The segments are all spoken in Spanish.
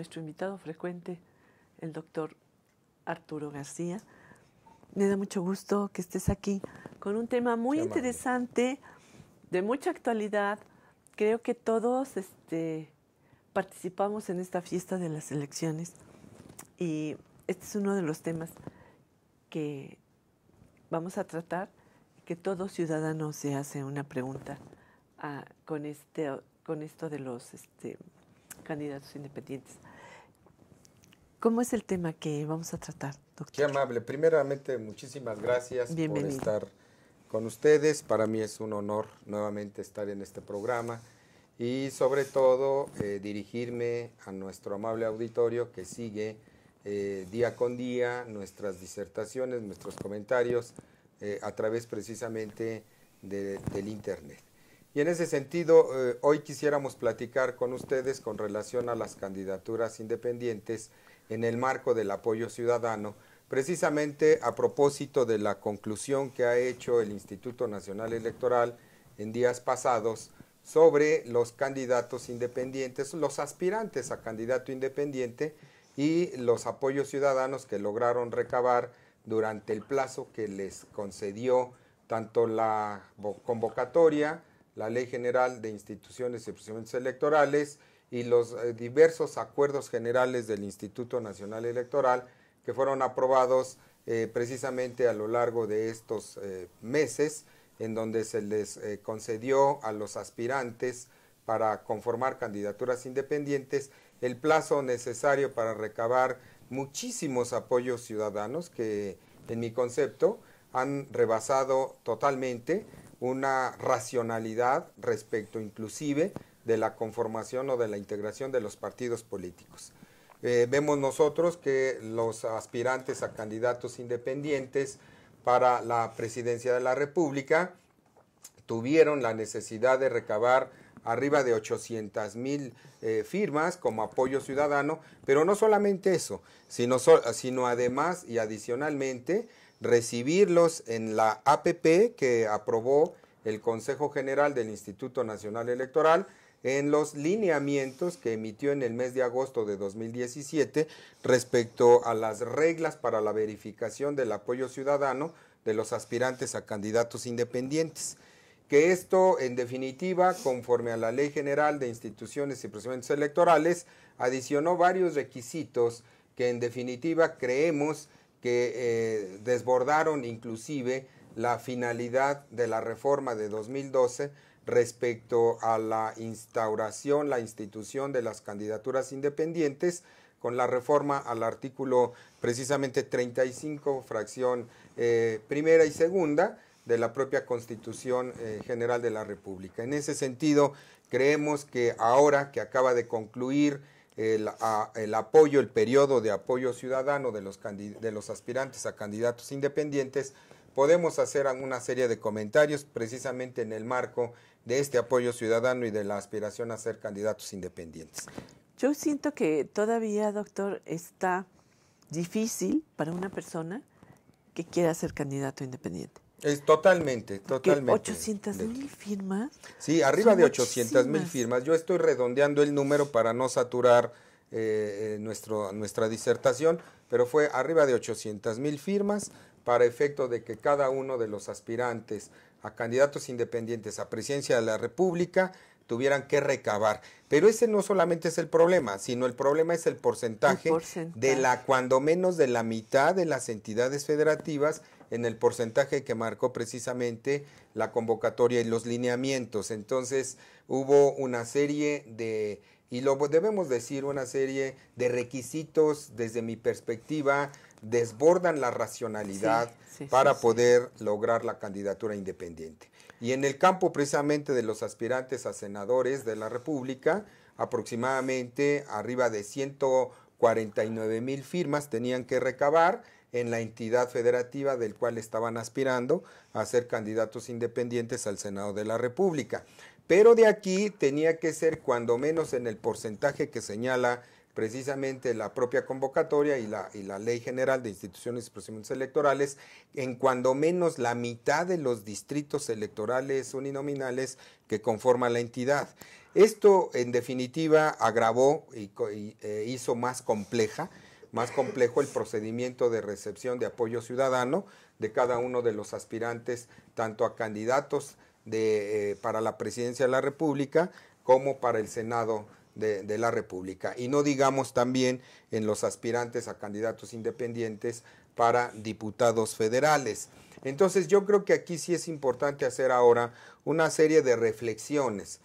nuestro invitado frecuente, el doctor Arturo García. Me da mucho gusto que estés aquí con un tema muy interesante, de mucha actualidad. Creo que todos este, participamos en esta fiesta de las elecciones y este es uno de los temas que vamos a tratar, que todo ciudadano se hace una pregunta ah, con, este, con esto de los este, candidatos independientes. ¿Cómo es el tema que vamos a tratar, doctor? Qué amable. Primeramente, muchísimas gracias por estar con ustedes. Para mí es un honor nuevamente estar en este programa y sobre todo eh, dirigirme a nuestro amable auditorio que sigue eh, día con día nuestras disertaciones, nuestros comentarios eh, a través precisamente del Internet. Y en ese sentido, hoy quisiéramos platicar con ustedes con relación a las candidaturas independientes en el marco del apoyo ciudadano, precisamente a propósito de la conclusión que ha hecho el Instituto Nacional Electoral en días pasados sobre los candidatos independientes, los aspirantes a candidato independiente y los apoyos ciudadanos que lograron recabar durante el plazo que les concedió tanto la convocatoria, la Ley General de Instituciones y Procedimientos Electorales, y los eh, diversos acuerdos generales del Instituto Nacional Electoral que fueron aprobados eh, precisamente a lo largo de estos eh, meses, en donde se les concedió a los aspirantes para conformar candidaturas independientes el plazo necesario para recabar muchísimos apoyos ciudadanos que, en mi concepto, han rebasado totalmente una racionalidad respecto inclusive de la conformación o de la integración de los partidos políticos. Eh, vemos nosotros que los aspirantes a candidatos independientes para la presidencia de la República tuvieron la necesidad de recabar arriba de 800 mil eh, firmas como apoyo ciudadano, pero no solamente eso, sino, sino además y adicionalmente recibirlos en la APP que aprobó el Consejo General del Instituto Nacional Electoral, en los lineamientos que emitió en el mes de agosto de 2017 respecto a las reglas para la verificación del apoyo ciudadano de los aspirantes a candidatos independientes. Que esto, en definitiva, conforme a la Ley General de Instituciones y Procedimientos Electorales, adicionó varios requisitos que, en definitiva, creemos que eh, desbordaron inclusive la finalidad de la reforma de 2012 respecto a la instauración, la institución de las candidaturas independientes con la reforma al artículo precisamente 35, fracción eh, primera y segunda de la propia Constitución eh, General de la República. En ese sentido, creemos que ahora que acaba de concluir el, apoyo, el periodo de apoyo ciudadano de los, de los aspirantes a candidatos independientes, podemos hacer una serie de comentarios precisamente en el marco de este apoyo ciudadano y de la aspiración a ser candidatos independientes. Yo siento que todavía, doctor, está difícil para una persona que quiera ser candidato independiente. Es totalmente, totalmente. 800 mil firmas. Sí, arriba de 800 mil firmas. Yo estoy redondeando el número para no saturar eh, eh, nuestro, nuestra disertación, pero fue arriba de 800 mil firmas para efecto de que cada uno de los aspirantes a candidatos independientes a presidencia de la República tuvieran que recabar. Pero ese no solamente es el problema, sino el problema es el porcentaje, de la cuando menos de la mitad de las entidades federativas en el porcentaje que marcó precisamente la convocatoria y los lineamientos. Entonces hubo una serie de, y lo debemos decir, una serie de requisitos desde mi perspectiva desbordan la racionalidad para poder lograr la candidatura independiente. Y en el campo precisamente de los aspirantes a senadores de la República, aproximadamente arriba de 149 mil firmas tenían que recabar en la entidad federativa del cual estaban aspirando a ser candidatos independientes al Senado de la República. Pero de aquí tenía que ser cuando menos en el porcentaje que señala precisamente la propia convocatoria y la, Ley General de Instituciones y Procedimientos Electorales, en cuando menos la mitad de los distritos electorales uninominales que conforman la entidad. Esto, en definitiva, agravó y, eh, hizo más compleja más complejo el procedimiento de recepción de apoyo ciudadano de cada uno de los aspirantes, tanto a candidatos eh, para la presidencia de la República como para el Senado de, la República. Y no digamos también en los aspirantes a candidatos independientes para diputados federales. Entonces yo creo que aquí sí es importante hacer ahora una serie de reflexiones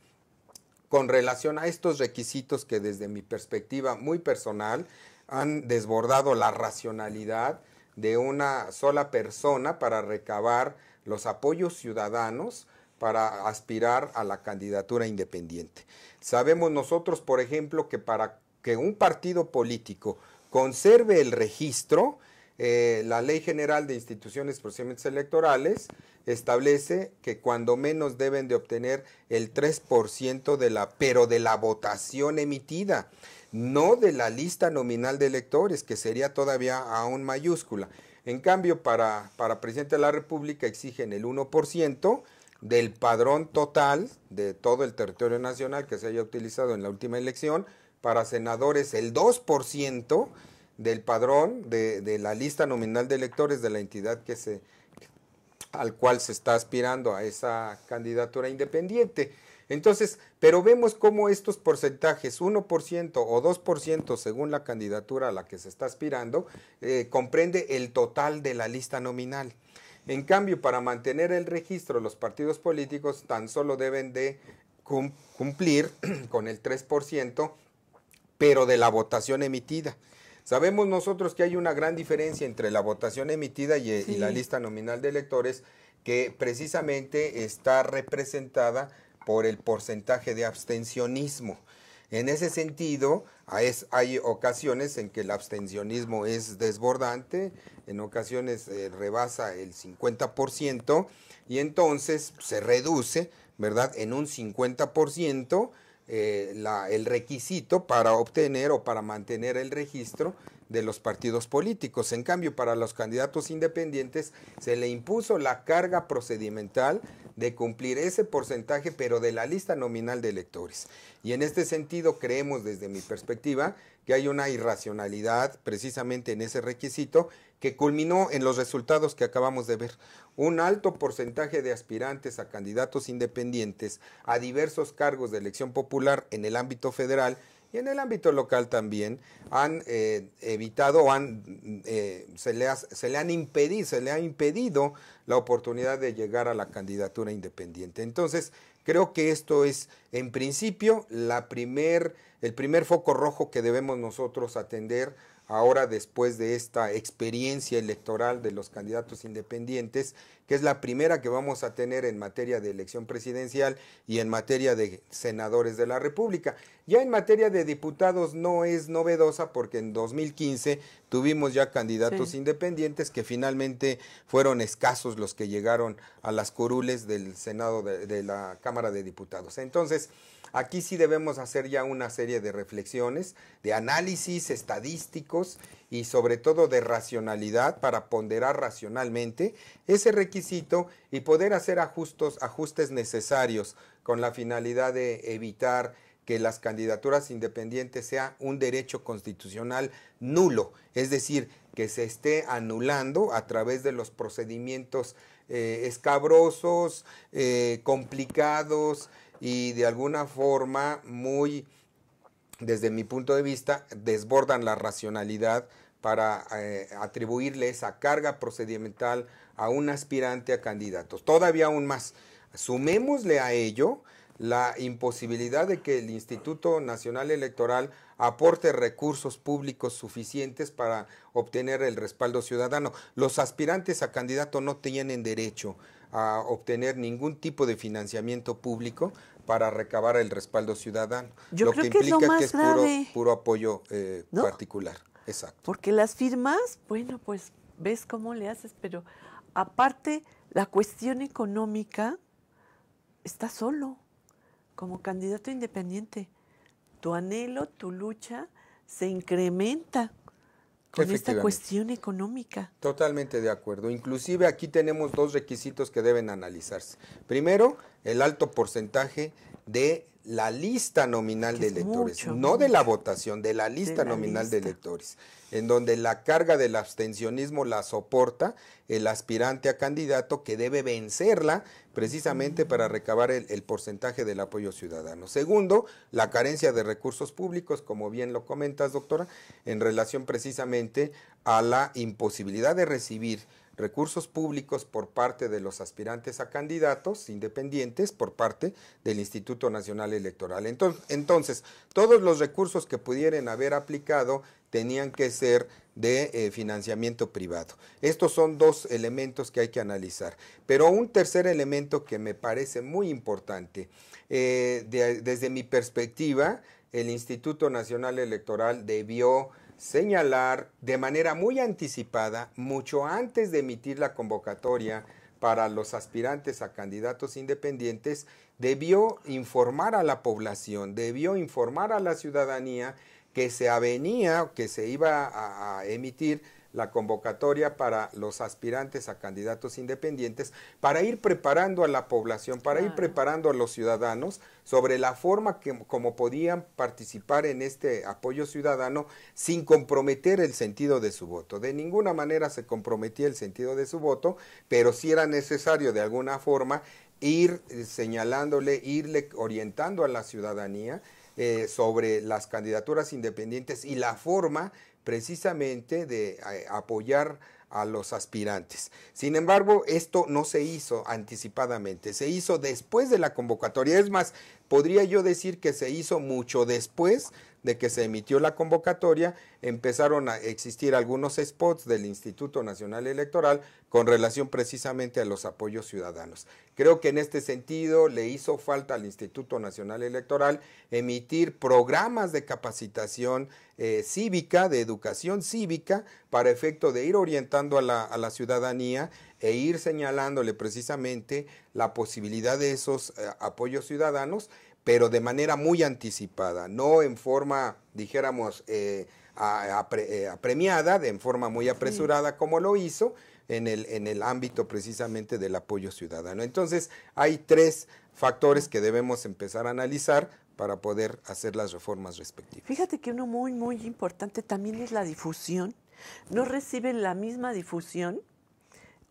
con relación a estos requisitos que desde mi perspectiva muy personal han desbordado la racionalidad de una sola persona para recabar los apoyos ciudadanos para aspirar a la candidatura independiente. Sabemos nosotros, por ejemplo, que para que un partido político conserve el registro, eh, la Ley General de Instituciones y Procedimientos Electorales establece que cuando menos deben de obtener el 3% de la, pero de la votación emitida, no de la lista nominal de electores, que sería todavía aún mayúscula. En cambio, para, para presidente de la República exigen el 1%, del padrón total de todo el territorio nacional que se haya utilizado en la última elección, para senadores el 2% del padrón de, la lista nominal de electores de la entidad que se, al cual se está aspirando a esa candidatura independiente. Entonces, pero vemos cómo estos porcentajes, 1% o 2% según la candidatura a la que se está aspirando, eh, comprende el total de la lista nominal. En cambio, para mantener el registro, los partidos políticos tan solo deben de cumplir con el 3%, pero de la votación emitida. Sabemos nosotros que hay una gran diferencia entre la votación emitida y, eh, y la lista nominal de electores, que precisamente está representada por el porcentaje de abstencionismo. En ese sentido, hay ocasiones en que el abstencionismo es desbordante, en ocasiones eh, rebasa el 50% y entonces se reduce, ¿verdad?, en un 50% eh, el requisito para obtener o para mantener el registro de los partidos políticos. En cambio, para los candidatos independientes se le impuso la carga procedimental de cumplir ese porcentaje, pero de la lista nominal de electores. Y en este sentido creemos desde mi perspectiva que hay una irracionalidad precisamente en ese requisito que culminó en los resultados que acabamos de ver. Un alto porcentaje de aspirantes a candidatos independientes a diversos cargos de elección popular en el ámbito federal y en el ámbito local también han eh, evitado o han, mm, eh, se, le ha, se, le han impedido, le impedido la oportunidad de llegar a la candidatura independiente. Entonces, creo que esto es, en principio, la el primer foco rojo que debemos nosotros atender ahora después de esta experiencia electoral de los candidatos independientes, que es la primera que vamos a tener en materia de elección presidencial y en materia de senadores de la República. Ya en materia de diputados no es novedosa porque en 2015 tuvimos ya candidatos independientes que finalmente fueron escasos los que llegaron a las curules del Senado de, de la Cámara de Diputados. Entonces, Aquí sí debemos hacer ya una serie de reflexiones, de análisis estadísticos y sobre todo de racionalidad para ponderar racionalmente ese requisito y poder hacer ajustos, ajustes necesarios con la finalidad de evitar que las candidaturas independientes sea un derecho constitucional nulo, es decir, que se esté anulando a través de los procedimientos eh, escabrosos, eh, complicados, y de alguna forma muy, desde mi punto de vista, desbordan la racionalidad para eh, atribuirle esa carga procedimental a un aspirante a candidato. Todavía aún más, sumémosle a ello la imposibilidad de que el Instituto Nacional Electoral aporte recursos públicos suficientes para obtener el respaldo ciudadano. Los aspirantes a candidato no tienen derecho a obtener ningún tipo de financiamiento público para recabar el respaldo ciudadano. Yo lo creo que, implica que es Puro, puro, apoyo eh, particular. Exacto. Porque las firmas, bueno, pues ves cómo le haces, pero aparte la cuestión económica está solo como candidato independiente. Tu anhelo, tu lucha se incrementa con esta cuestión económica. Totalmente de acuerdo. Inclusive aquí tenemos dos requisitos que deben analizarse. Primero, el alto porcentaje de la lista nominal de electores, no de la votación, de la lista nominal de electores, en donde la carga del abstencionismo la soporta el aspirante a candidato que debe vencerla precisamente para recabar el, el, porcentaje del apoyo ciudadano. Segundo, la carencia de recursos públicos, como bien lo comentas, doctora, en relación precisamente a la imposibilidad de recibir recursos públicos por parte de los aspirantes a candidatos independientes por parte del Instituto Nacional Electoral. Entonces, todos los recursos que pudieran haber aplicado tenían que ser de eh, financiamiento privado. Estos son dos elementos que hay que analizar. Pero un tercer elemento que me parece muy importante, eh, desde mi perspectiva, el Instituto Nacional Electoral debió señalar de manera muy anticipada, mucho antes de emitir la convocatoria para los aspirantes a candidatos independientes, debió informar a la población, debió informar a la ciudadanía que se avenía, que se iba a, a emitir la convocatoria para los aspirantes a candidatos independientes, para ir preparando a la población, para ir preparando a los ciudadanos sobre la forma que, como podían participar en este apoyo ciudadano sin comprometer el sentido de su voto. De ninguna manera se comprometía el sentido de su voto, pero sí era necesario de alguna forma ir eh, señalándole, irle orientando a la ciudadanía eh, sobre las candidaturas independientes y la forma precisamente de eh, apoyar a los aspirantes. Sin embargo, esto no se hizo anticipadamente, se hizo después de la convocatoria. Es más, podría yo decir que se hizo mucho después de que se emitió la convocatoria, empezaron a existir algunos spots del Instituto Nacional Electoral con relación precisamente a los apoyos ciudadanos. Creo que en este sentido le hizo falta al Instituto Nacional Electoral emitir programas de capacitación eh, cívica, de educación cívica, para efecto de ir orientando a la, ciudadanía e ir señalándole precisamente la posibilidad de esos eh, apoyos ciudadanos, pero de manera muy anticipada, no en forma, dijéramos, eh, eh, apremiada, de en forma muy apresurada como lo hizo en el, en el ámbito precisamente del apoyo ciudadano. Entonces, hay tres factores que debemos empezar a analizar para poder hacer las reformas respectivas. Fíjate que uno muy, muy importante también es la difusión. No reciben la misma difusión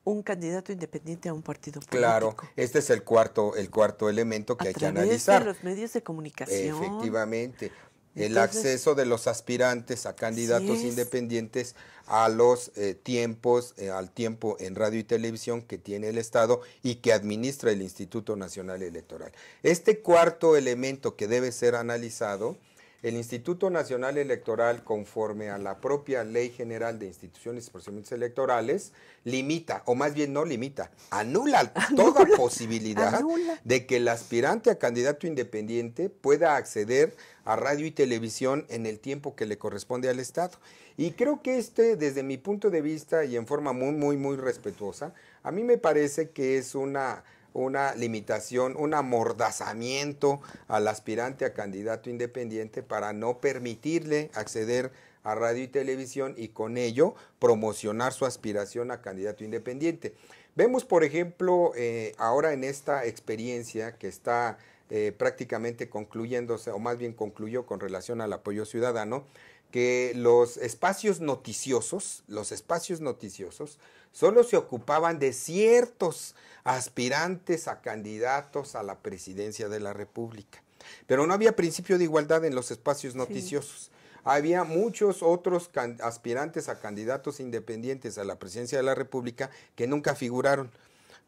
un candidato independiente a un partido político. Claro, este es el cuarto, el cuarto elemento que hay que analizar. De los medios de comunicación. Efectivamente. el acceso de los aspirantes a candidatos independientes a los eh, tiempos, eh, al tiempo en radio y televisión que tiene el Estado y que administra el Instituto Nacional Electoral. Este cuarto elemento que debe ser analizado el Instituto Nacional Electoral, conforme a la propia Ley General de Instituciones y Procedimientos Electorales, limita, o más bien no limita, anula, toda posibilidad de que el aspirante a candidato independiente pueda acceder a radio y televisión en el tiempo que le corresponde al Estado. Y creo que este, desde mi punto de vista y en forma muy, muy, muy respetuosa, a mí me parece que es una una limitación, un amordazamiento al aspirante a candidato independiente para no permitirle acceder a radio y televisión y con ello promocionar su aspiración a candidato independiente. Vemos, por ejemplo, eh, ahora en esta experiencia que está eh, prácticamente concluyéndose, o más bien concluyó con relación al apoyo ciudadano, que los espacios noticiosos, los espacios noticiosos, solo se ocupaban de ciertos aspirantes a candidatos a la presidencia de la República. Pero no había principio de igualdad en los espacios noticiosos. Había muchos otros aspirantes a candidatos independientes a la presidencia de la República que nunca figuraron.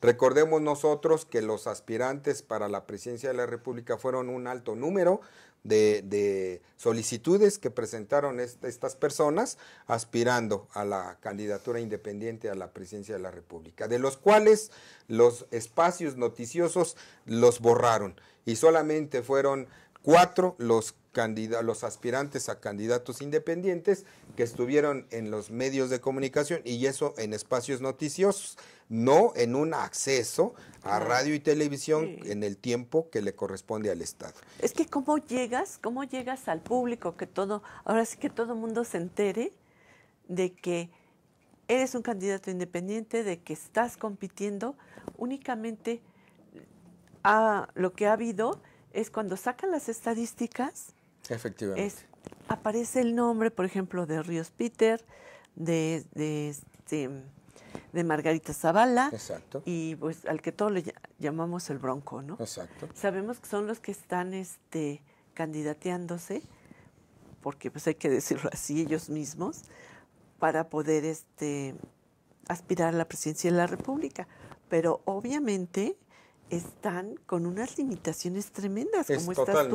Recordemos nosotros que los aspirantes para la presidencia de la República fueron un alto número, de, solicitudes que presentaron estas personas aspirando a la candidatura independiente a la presidencia de la República, de los cuales los espacios noticiosos los borraron y solamente fueron cuatro los, los aspirantes a candidatos independientes que estuvieron en los medios de comunicación y eso en espacios noticiosos, no en un acceso a radio y televisión en el tiempo que le corresponde al Estado. Es que cómo llegas, cómo llegas al público que todo, ahora sí que todo el mundo se entere de que eres un candidato independiente, de que estás compitiendo únicamente a lo que ha habido es cuando sacan las estadísticas. Efectivamente. aparece el nombre, por ejemplo, de Ríos Peter, de, de este, Margarita Zavala. Y pues al que todos le llamamos el bronco, ¿no? Exacto. Sabemos que son los que están este, candidateándose, porque pues hay que decirlo así, ellos mismos, para poder este, aspirar a la presidencia de la República. Pero obviamente están con unas limitaciones tremendas, como estás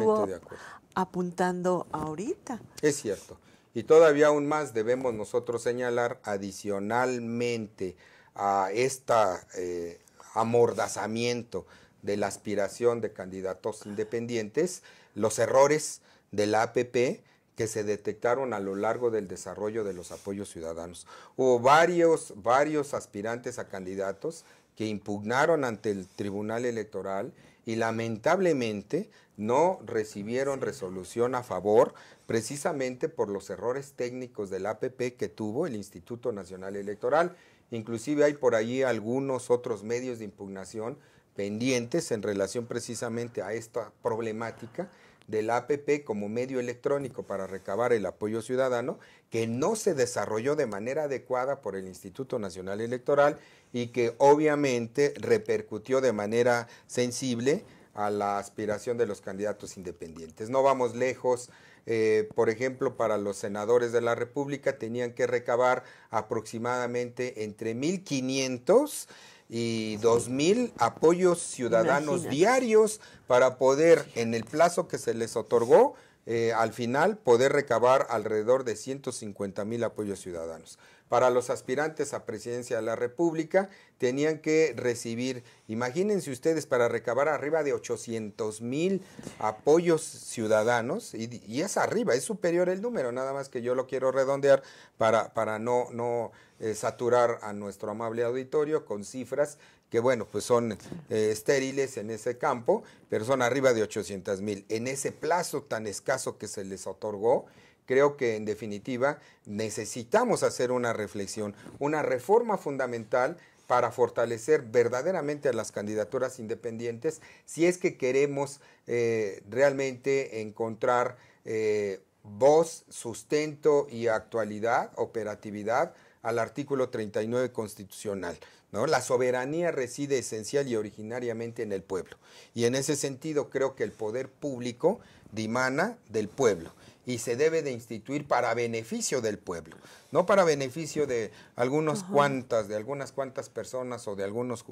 apuntando ahorita. Es cierto. Y todavía aún más debemos nosotros señalar adicionalmente a este amordazamiento de la aspiración de candidatos independientes los errores de la APP que se detectaron a lo largo del desarrollo de los apoyos ciudadanos. Hubo varios, varios aspirantes a candidatos que impugnaron ante el Tribunal Electoral y lamentablemente no recibieron resolución a favor precisamente por los errores técnicos del APP que tuvo el Instituto Nacional Electoral. Inclusive hay por allí algunos otros medios de impugnación pendientes en relación precisamente a esta problemática del APP como medio electrónico para recabar el apoyo ciudadano, que no se desarrolló de manera adecuada por el Instituto Nacional Electoral y que obviamente repercutió de manera sensible a la aspiración de los candidatos independientes. No vamos lejos. Eh, por ejemplo, para los senadores de la República tenían que recabar aproximadamente entre 1.500 y 2.000 apoyos ciudadanos diarios para poder, en el plazo que se les otorgó, eh, al final poder recabar alrededor de 150.000 apoyos ciudadanos para los aspirantes a presidencia de la República tenían que recibir, imagínense ustedes, para recabar arriba de 800 mil apoyos ciudadanos, y, es arriba, es superior el número, nada más que yo lo quiero redondear para, para no, no eh, saturar a nuestro amable auditorio con cifras que bueno, pues son eh, estériles en ese campo, pero son arriba de 800 mil. En ese plazo tan escaso que se les otorgó, Creo que en definitiva necesitamos hacer una reflexión, una reforma fundamental para fortalecer verdaderamente a las candidaturas independientes si es que queremos eh, realmente encontrar eh, voz, sustento y actualidad, operatividad al artículo 39 constitucional. La soberanía reside esencial y originariamente en el pueblo. Y en ese sentido creo que el poder público dimana del pueblo y se debe de instituir para beneficio del pueblo, no para beneficio de algunas cuantas, de algunas cuantas personas o de algunos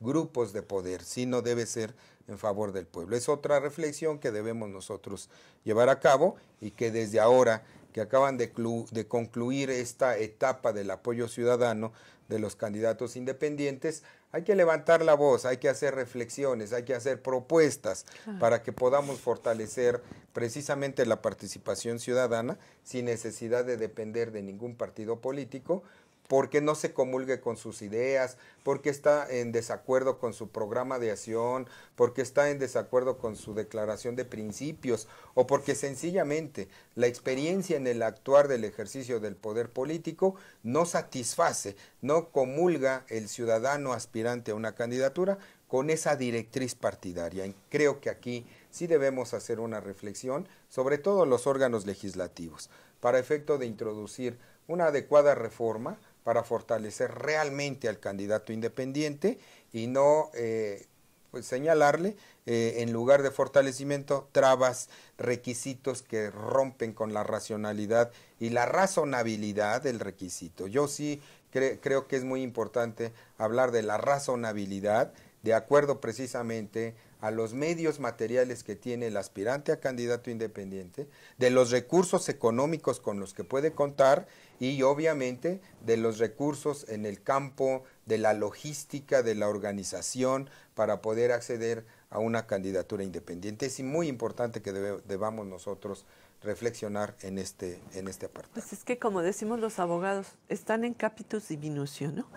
grupos de poder, sino debe ser en favor del pueblo. Es otra reflexión que debemos nosotros llevar a cabo y que desde ahora que acaban de, de concluir esta etapa del apoyo ciudadano de los candidatos independientes, hay que levantar la voz, hay que hacer reflexiones, hay que hacer propuestas para que podamos fortalecer precisamente la participación ciudadana sin necesidad de depender de ningún partido político, porque no se comulgue con sus ideas, porque está en desacuerdo con su programa de acción, porque está en desacuerdo con su declaración de principios, o porque sencillamente la experiencia en el actuar del ejercicio del poder político no satisface, no comulga el ciudadano aspirante a una candidatura con esa directriz partidaria. creo que aquí sí debemos hacer una reflexión, sobre todo los órganos legislativos, para efecto de introducir una adecuada reforma para fortalecer realmente al candidato independiente y no eh, pues, señalarle, eh, en lugar de fortalecimiento, trabas, requisitos que rompen con la racionalidad y la razonabilidad del requisito. Yo sí creo que es muy importante hablar de la razonabilidad de acuerdo precisamente a los medios materiales que tiene el aspirante a candidato independiente, de los recursos económicos con los que puede contar y obviamente de los recursos en el campo de la logística de la organización para poder acceder a una candidatura independiente. Es muy importante que debamos nosotros reflexionar en este, en este apartado. Pues es que como decimos los abogados, están en capitus diminución ¿no?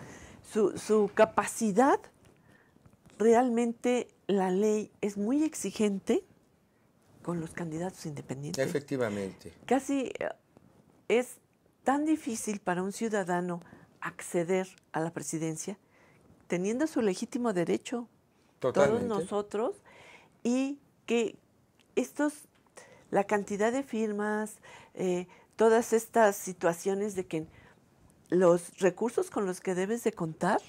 su capacidad, realmente la ley es muy exigente con los candidatos independientes. Efectivamente. Casi eh, es tan difícil para un ciudadano acceder a la presidencia teniendo su legítimo derecho Totalmente. todos nosotros y que estos la cantidad de firmas eh, todas estas situaciones de que los recursos con los que debes de contar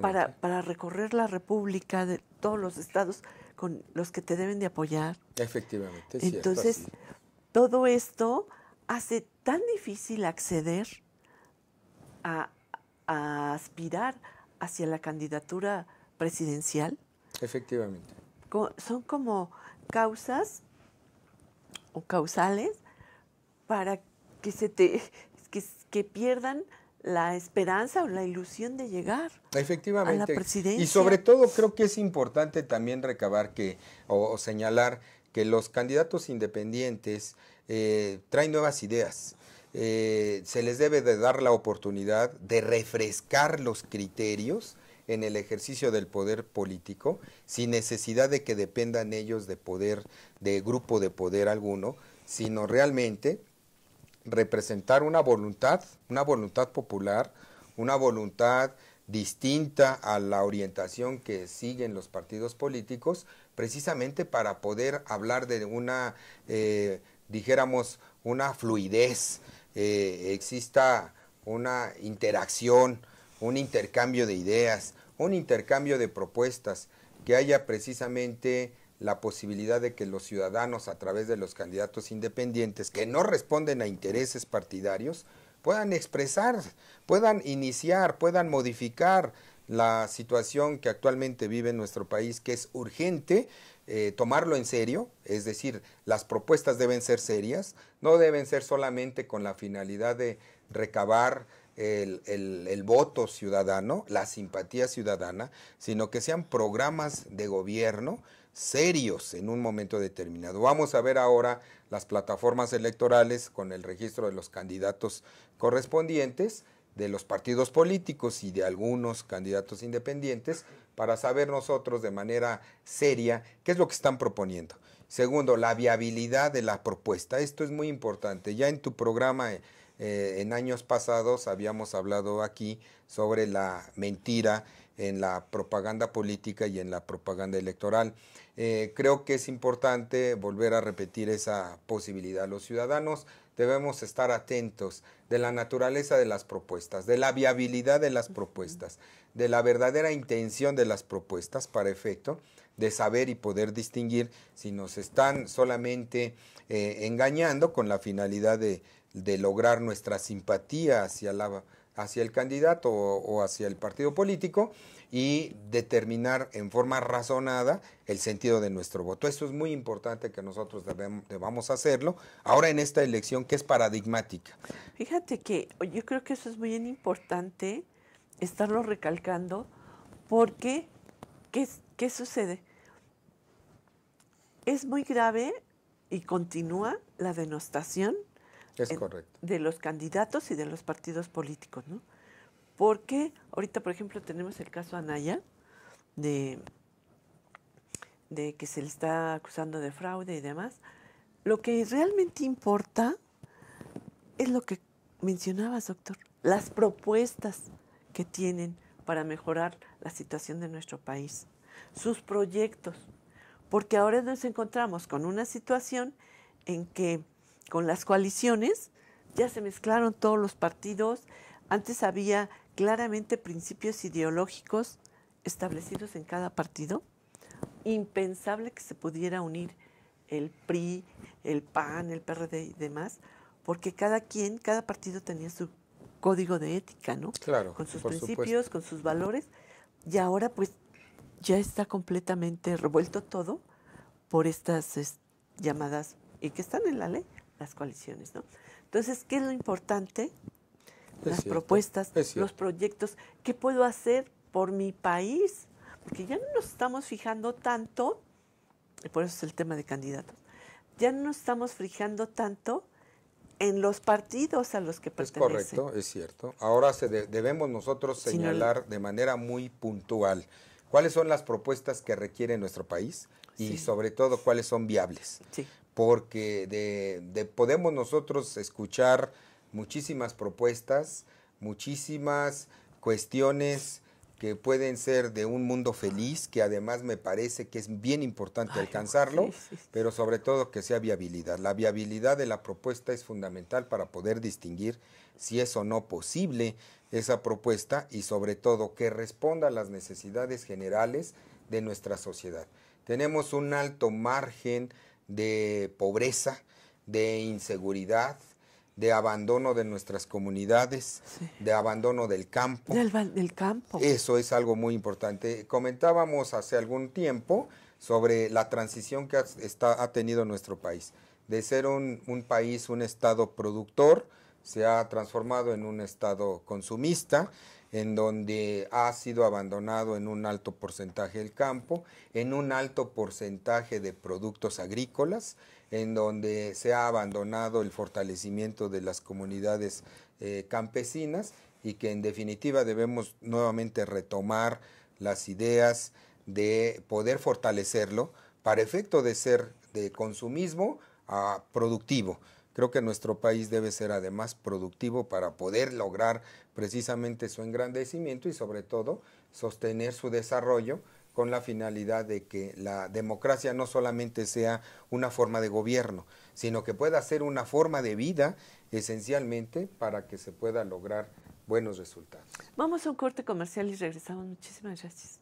Para, para recorrer la república de todos los estados con los que te deben de apoyar efectivamente entonces todo esto hace tan difícil acceder a, aspirar hacia la candidatura presidencial? Efectivamente. Son como causas o causales para que se te que, pierdan la esperanza o la ilusión de llegar a la presidencia. Y sobre todo creo que es importante también recabar que o señalar que los candidatos independientes eh, traen nuevas ideas. Eh, se les debe de dar la oportunidad de refrescar los criterios en el ejercicio del poder político sin necesidad de que dependan ellos de poder, de grupo de poder alguno, sino realmente representar una voluntad, una voluntad popular, una voluntad distinta a la orientación que siguen los partidos políticos, precisamente para poder hablar de una, eh, dijéramos, una fluidez, eh, exista una interacción, un intercambio de ideas, un intercambio de propuestas, que haya precisamente la posibilidad de que los ciudadanos a través de los candidatos independientes que no responden a intereses partidarios puedan expresar, puedan iniciar, puedan modificar, la situación que actualmente vive nuestro país, que es urgente eh, tomarlo en serio, es decir, las propuestas deben ser serias, no deben ser solamente con la finalidad de recabar el, voto ciudadano, la simpatía ciudadana, sino que sean programas de gobierno serios en un momento determinado. Vamos a ver ahora las plataformas electorales con el registro de los candidatos correspondientes de los partidos políticos y de algunos candidatos independientes para saber nosotros de manera seria qué es lo que están proponiendo. Segundo, la viabilidad de la propuesta. Esto es muy importante. Ya en tu programa, eh, eh, en años pasados, habíamos hablado aquí sobre la mentira en la propaganda política y en la propaganda electoral. Eh, creo que es importante volver a repetir esa posibilidad. a Los ciudadanos debemos estar atentos de la naturaleza de las propuestas, de la viabilidad de las propuestas, de la verdadera intención de las propuestas para efecto de saber y poder distinguir si nos están solamente eh, engañando con la finalidad de, lograr nuestra simpatía hacia, hacia el candidato o hacia el partido político y determinar en forma razonada el sentido de nuestro voto. Esto es muy importante que nosotros debemos, debamos hacerlo ahora en esta elección que es paradigmática. Fíjate que oh, yo creo que eso es muy importante estarlo recalcando porque ¿qué, sucede? Es muy grave y continúa la denostación de los candidatos y de los partidos políticos, ¿no? Porque ahorita, por ejemplo, tenemos el caso Anaya, de, de que se le está acusando de fraude y demás. Lo que realmente importa es lo que mencionabas, doctor, las propuestas que tienen para mejorar la situación de nuestro país, sus proyectos, porque ahora nos encontramos con una situación en que con las coaliciones ya se mezclaron todos los partidos, antes había claramente principios ideológicos establecidos en cada partido. Impensable que se pudiera unir el PRI, el PAN, el PRD y demás, porque cada quien, cada partido tenía su código de ética, ¿no? Claro. Con sus principios, con sus valores, y ahora pues ya está completamente revuelto todo por estas llamadas, y que están en la ley, las coaliciones, ¿no? Entonces, ¿qué es lo importante? las propuestas, los proyectos, qué puedo hacer por mi país, porque ya no nos estamos fijando tanto, y por eso es el tema de candidatos, ya no nos estamos fijando tanto en los partidos a los que pertenecen. Es correcto, es cierto. Ahora debemos nosotros señalar de manera muy puntual cuáles son las propuestas que requiere nuestro país y sobre todo cuáles son viables. Porque podemos nosotros escuchar muchísimas propuestas, muchísimas cuestiones que pueden ser de un mundo feliz, que además me parece que es bien importante alcanzarlo, pero sobre todo que sea viabilidad. La viabilidad de la propuesta es fundamental para poder distinguir si es o no posible esa propuesta y sobre todo que responda a las necesidades generales de nuestra sociedad. Tenemos un alto margen de pobreza, de inseguridad, de abandono de nuestras comunidades, de abandono del campo. Del, campo. Eso es algo muy importante. Comentábamos hace algún tiempo sobre la transición que ha, tenido nuestro país. De ser un, un, país, un estado productor, se ha transformado en un estado consumista, en donde ha sido abandonado en un alto porcentaje el campo, en un alto porcentaje de productos agrícolas, en donde se ha abandonado el fortalecimiento de las comunidades eh, campesinas y que en definitiva debemos nuevamente retomar las ideas de poder fortalecerlo para efecto de ser de consumismo a productivo. Creo que nuestro país debe ser además productivo para poder lograr precisamente su engrandecimiento y sobre todo sostener su desarrollo con la finalidad de que la democracia no solamente sea una forma de gobierno, sino que pueda ser una forma de vida esencialmente para que se pueda lograr buenos resultados. Vamos a un corte comercial y regresamos. Muchísimas gracias.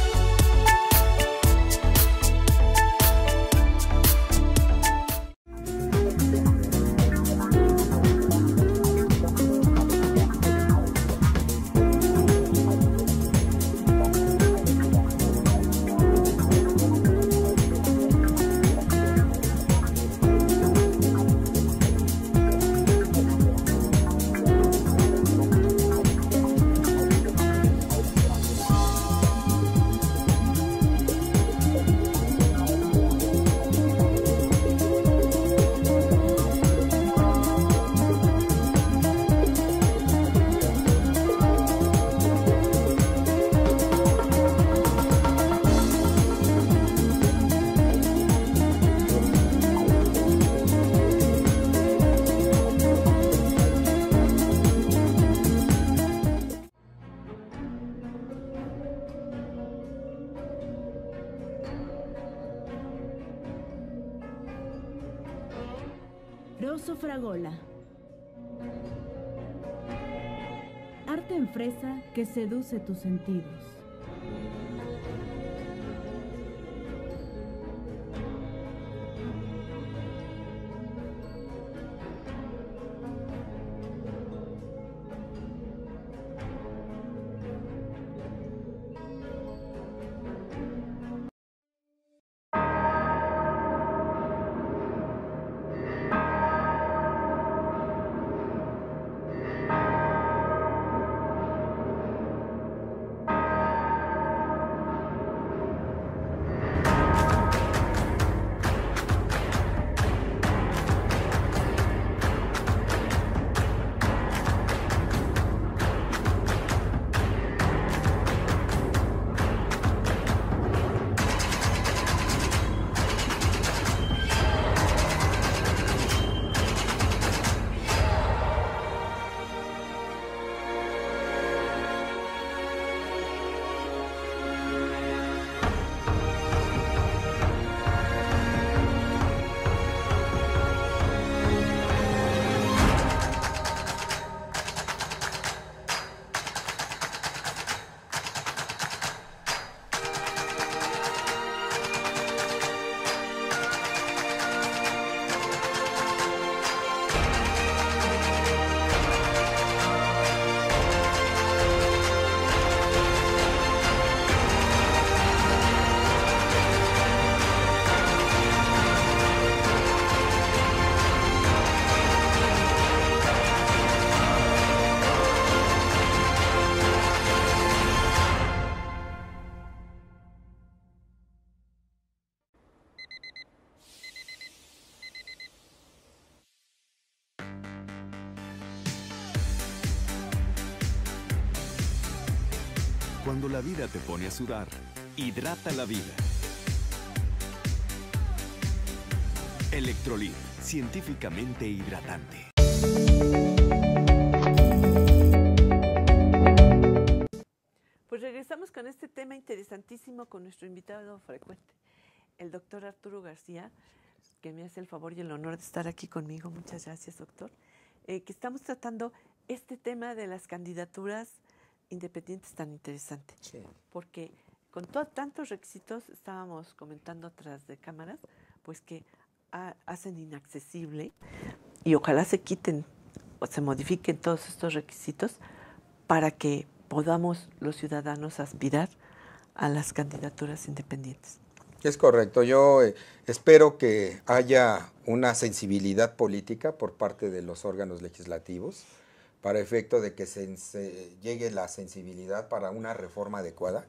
Sofragola, Arte en fresa que seduce tus sentidos. vida te pone a sudar. Hidrata la vida. Electrolit, científicamente hidratante. Pues regresamos con este tema interesantísimo con nuestro invitado frecuente, el doctor Arturo García, que me hace el favor y el honor de estar aquí conmigo. Muchas gracias, doctor. Eh, que estamos tratando este tema de las candidaturas independiente es tan interesante. Porque con tantos requisitos, estábamos comentando tras de cámaras, pues que hacen inaccesible y ojalá se quiten o se modifiquen todos estos requisitos para que podamos los ciudadanos aspirar a las candidaturas independientes. Es correcto. Yo eh, espero que haya una sensibilidad política por parte de los órganos legislativos para efecto de que se, llegue la sensibilidad para una reforma adecuada,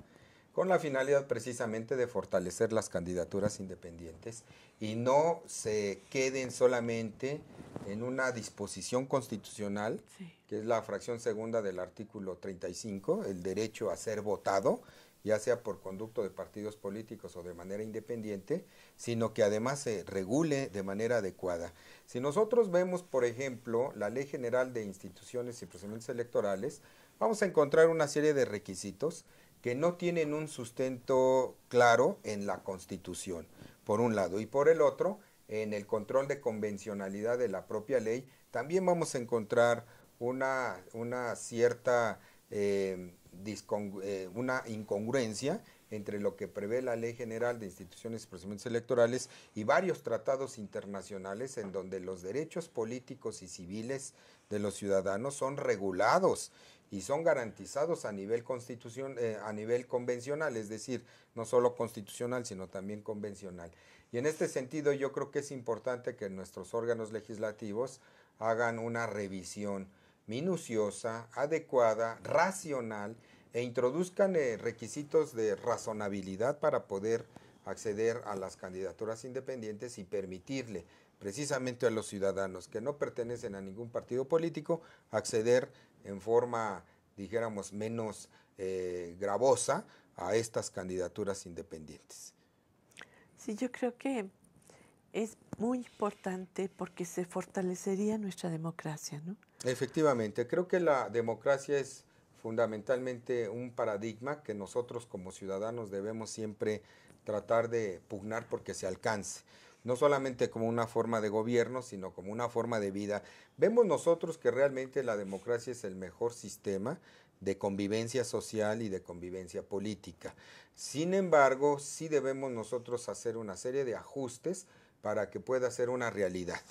con la finalidad precisamente de fortalecer las candidaturas independientes y no se queden solamente en una disposición constitucional, que es la fracción segunda del artículo 35, el derecho a ser votado, ya sea por conducto de partidos políticos o de manera independiente, sino que además se regule de manera adecuada. Si nosotros vemos, por ejemplo, la Ley General de Instituciones y Procedimientos Electorales, vamos a encontrar una serie de requisitos que no tienen un sustento claro en la Constitución, por un lado, y por el otro, en el control de convencionalidad de la propia ley, también vamos a encontrar una, una cierta eh, eh, una incongruencia entre lo que prevé la Ley General de Instituciones y Procedimientos Electorales y varios tratados internacionales en donde los derechos políticos y civiles de los ciudadanos son regulados y son garantizados a nivel constitución, eh, a nivel convencional, es decir, no solo constitucional, sino también convencional. Y en este sentido yo creo que es importante que nuestros órganos legislativos hagan una revisión minuciosa, adecuada, racional e introduzcan eh, requisitos de razonabilidad para poder acceder a las candidaturas independientes y permitirle precisamente a los ciudadanos que no pertenecen a ningún partido político acceder en forma, dijéramos, menos eh, gravosa a estas candidaturas independientes. Sí, yo creo que es muy importante porque se fortalecería nuestra democracia, ¿no? Efectivamente, creo que la democracia es fundamentalmente un paradigma que nosotros como ciudadanos debemos siempre tratar de pugnar porque se alcance, no solamente como una forma de gobierno, sino como una forma de vida. Vemos nosotros que realmente la democracia es el mejor sistema de convivencia social y de convivencia política. Sin embargo, sí debemos nosotros hacer una serie de ajustes para que pueda ser una realidad,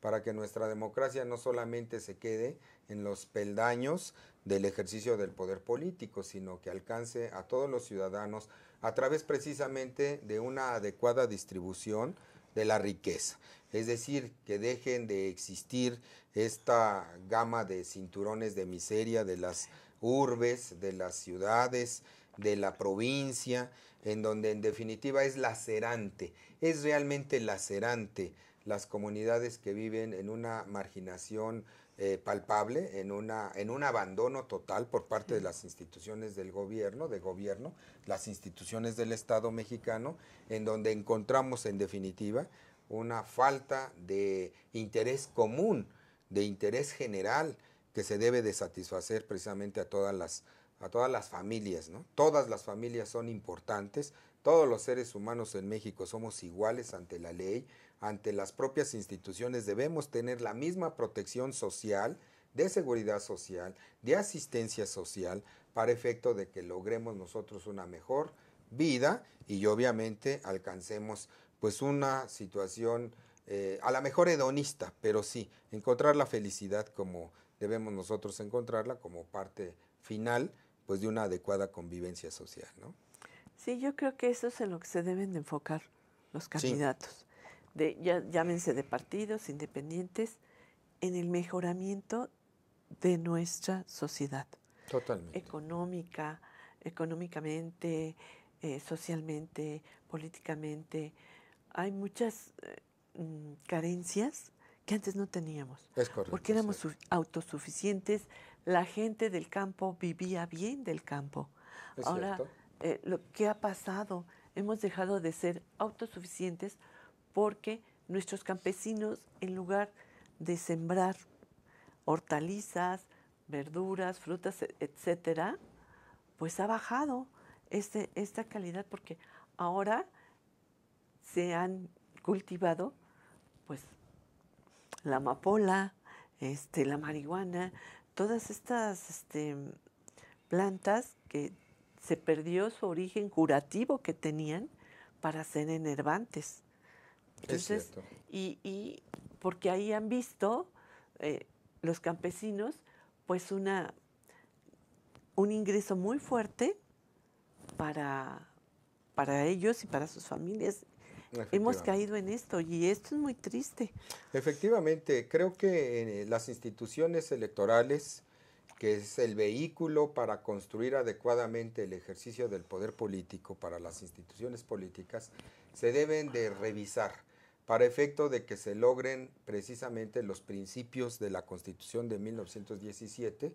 para que nuestra democracia no solamente se quede en los peldaños del ejercicio del poder político, sino que alcance a todos los ciudadanos a través precisamente de una adecuada distribución de la riqueza. Es decir, que dejen de existir esta gama de cinturones de miseria de las urbes, de las ciudades, de la provincia, en donde en definitiva es lacerante es realmente lacerante las comunidades que viven en una marginación eh, palpable, en, un abandono total por parte de las instituciones del gobierno, de gobierno, las instituciones del Estado mexicano, en donde encontramos en definitiva una falta de interés común, de interés general que se debe de satisfacer precisamente a todas las, a todas las familias. Todas las familias son importantes, todos los seres humanos en México somos iguales ante la ley, ante las propias instituciones debemos tener la misma protección social, de seguridad social, de asistencia social, para efecto de que logremos nosotros una mejor vida y obviamente alcancemos pues una situación eh, a la mejor hedonista, pero sí, encontrar la felicidad como debemos nosotros encontrarla como parte final pues de una adecuada convivencia social, ¿no? Sí, yo creo que eso es en lo que se deben de enfocar los candidatos, de, llámense de partidos independientes, en el mejoramiento de nuestra sociedad. Totalmente. Económica, económicamente, eh, socialmente, políticamente. Hay muchas eh, mm, carencias que antes no teníamos. Es correcto, porque éramos autosuficientes, la gente del campo vivía bien del campo. cierto eh, lo que ha pasado. Hemos dejado de ser autosuficientes porque nuestros campesinos, en lugar de sembrar hortalizas, verduras, frutas, e, etcétera, pues ha bajado este, esta calidad porque ahora se han cultivado pues la amapola, este, la marihuana, todas estas este, plantas que se perdió su origen curativo que tenían para ser enervantes. Entonces, Y, y, porque ahí han visto eh, los campesinos pues una, un ingreso muy fuerte para, para ellos y para sus familias. Hemos caído en esto y esto es muy triste. Efectivamente, creo que eh, las instituciones electorales que es el vehículo para construir adecuadamente el ejercicio del poder político para las instituciones políticas, se deben de revisar para efecto de que se logren precisamente los principios de la Constitución de 1917,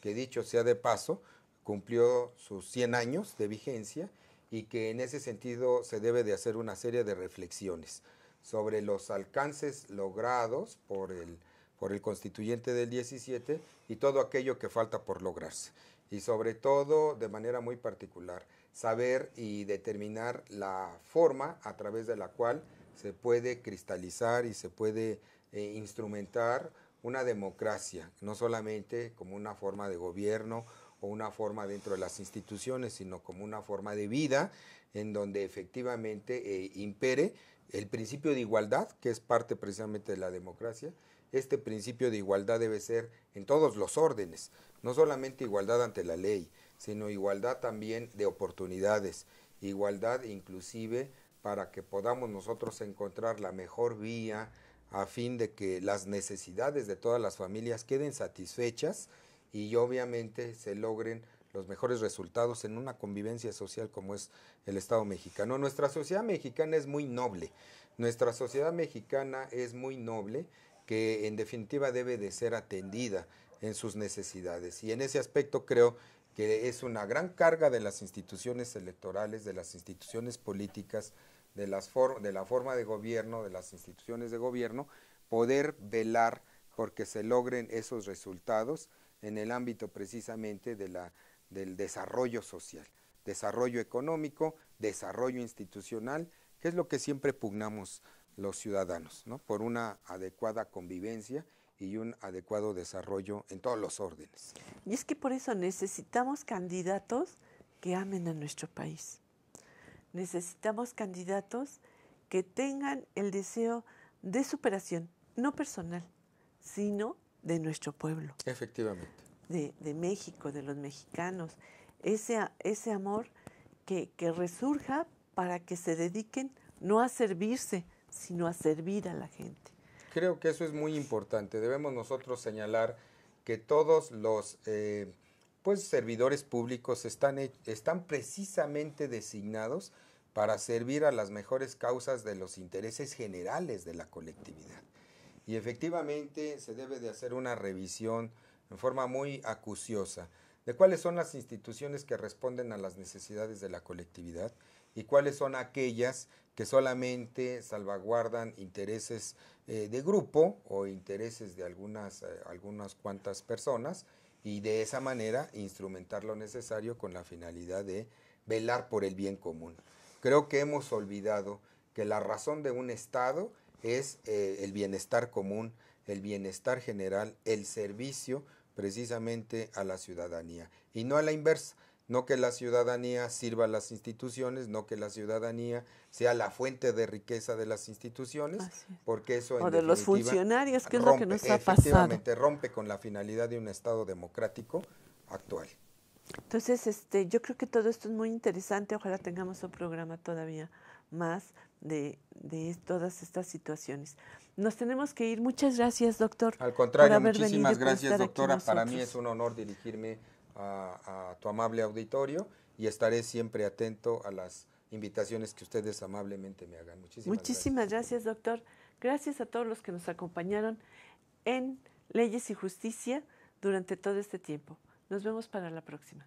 que dicho sea de paso, cumplió sus 100 años de vigencia y que en ese sentido se debe de hacer una serie de reflexiones sobre los alcances logrados por el por el constituyente del 17 y todo aquello que falta por lograrse. Y sobre todo, de manera muy particular, saber y determinar la forma a través de la cual se puede cristalizar y se puede eh, instrumentar una democracia, no solamente como una forma de gobierno o una forma dentro de las instituciones, sino como una forma de vida en donde efectivamente eh, impere el principio de igualdad, que es parte precisamente de la democracia, este principio de igualdad debe ser en todos los órdenes, no solamente igualdad ante la ley, sino igualdad también de oportunidades, igualdad inclusive para que podamos nosotros encontrar la mejor vía a fin de que las necesidades de todas las familias queden satisfechas y obviamente se logren los mejores resultados en una convivencia social como es el Estado mexicano. Nuestra sociedad mexicana es muy noble, nuestra sociedad mexicana es muy noble que en definitiva debe de ser atendida en sus necesidades. Y en ese aspecto creo que es una gran carga de las instituciones electorales, de las instituciones políticas, de, las de la forma de gobierno, de las instituciones de gobierno, poder velar porque se logren esos resultados en el ámbito precisamente de del desarrollo social, desarrollo económico, desarrollo institucional, que es lo que siempre pugnamos los ciudadanos, por una adecuada convivencia y un adecuado desarrollo en todos los órdenes. Y es que por eso necesitamos candidatos que amen a nuestro país. Necesitamos candidatos que tengan el deseo de superación, no personal, sino de nuestro pueblo. Efectivamente. De, México, de los mexicanos. Ese, ese amor que, que resurja para que se dediquen no a servirse, sino a servir a la gente. Creo que eso es muy importante. Debemos nosotros señalar que todos los eh, pues, servidores públicos están, están precisamente designados para servir a las mejores causas de los intereses generales de la colectividad. Y efectivamente se debe de hacer una revisión en forma muy acuciosa de cuáles son las instituciones que responden a las necesidades de la colectividad y cuáles son aquellas que solamente salvaguardan intereses eh, de grupo o intereses de algunas, eh, algunas cuantas personas y de esa manera instrumentar lo necesario con la finalidad de velar por el bien común. Creo que hemos olvidado que la razón de un Estado es eh, el bienestar común, el bienestar general, el servicio precisamente a la ciudadanía y no a la inversa no que la ciudadanía sirva a las instituciones, no que la ciudadanía sea la fuente de riqueza de las instituciones, porque eso o de los funcionarios, que es lo que nos ha pasado. rompe con la finalidad de un Estado democrático actual. Entonces, este, yo creo que todo esto es muy interesante. Ojalá tengamos un programa todavía más de, de todas estas situaciones. Nos tenemos que ir. Muchas gracias, doctor. Al contrario, muchísimas gracias, doctora. Para mí es un honor dirigirme a, tu amable auditorio y estaré siempre atento a las invitaciones que ustedes amablemente me hagan. Muchísimas, Muchísimas gracias, doctor. Gracias a todos los que nos acompañaron en Leyes y Justicia durante todo este tiempo. Nos vemos para la próxima.